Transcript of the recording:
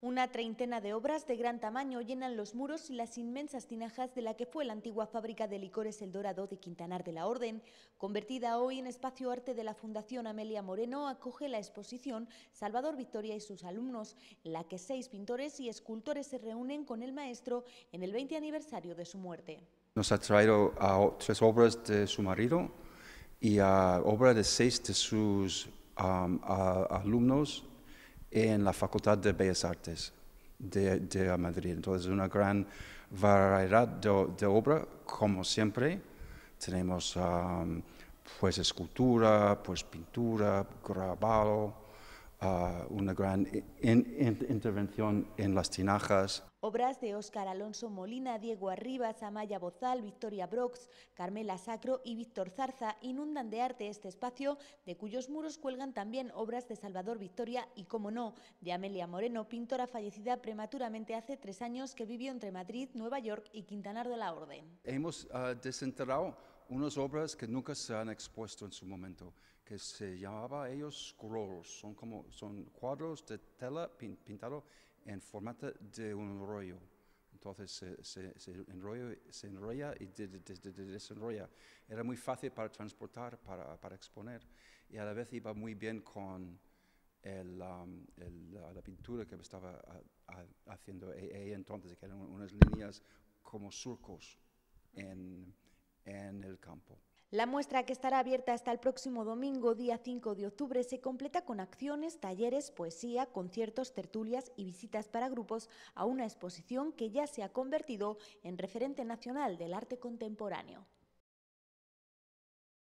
Una treintena de obras de gran tamaño llenan los muros y las inmensas tinajas de la que fue la antigua fábrica de licores El Dorado de Quintanar de la Orden. Convertida hoy en espacio arte de la Fundación Amelia Moreno, acoge la exposición Salvador Victoria y sus alumnos, en la que seis pintores y escultores se reúnen con el maestro en el 20 aniversario de su muerte. Nos ha traído tres obras de su marido y a obra de seis de sus alumnos en la Facultad de Bellas Artes de, Madrid. Entonces, una gran variedad de, obras, obra, como siempre. Tenemos um, pues escultura, pues pintura, grabado, Uh, una gran intervención en las tinajas. Obras de Óscar Alonso Molina, Diego Arribas, Amaya Bozal, Victoria Brox, Carmela Sacro y Víctor Zarza inundan de arte este espacio, de cuyos muros cuelgan también obras de Salvador Victoria y, como no, de Amelia Moreno, pintora fallecida prematuramente hace tres años que vivió entre Madrid, Nueva York y Quintanar de la Orden. Hemos uh, desenterrado unas obras que nunca se han expuesto en su momento, que se llamaba ellos scrolls, son, como, son cuadros de tela pintado en formato de un rollo. Entonces se, enrolla, se enrolla y de, desenrolla. Era muy fácil para transportar, para, para, exponer, y a la vez iba muy bien con um, la, pintura que estaba haciendo ella e entonces, que eran unas líneas como surcos en la muestra que estará abierta hasta el próximo domingo, día 5 de octubre, se completa con acciones, talleres, poesía, conciertos, tertulias y visitas para grupos a una exposición que ya se ha convertido en referente nacional del arte contemporáneo.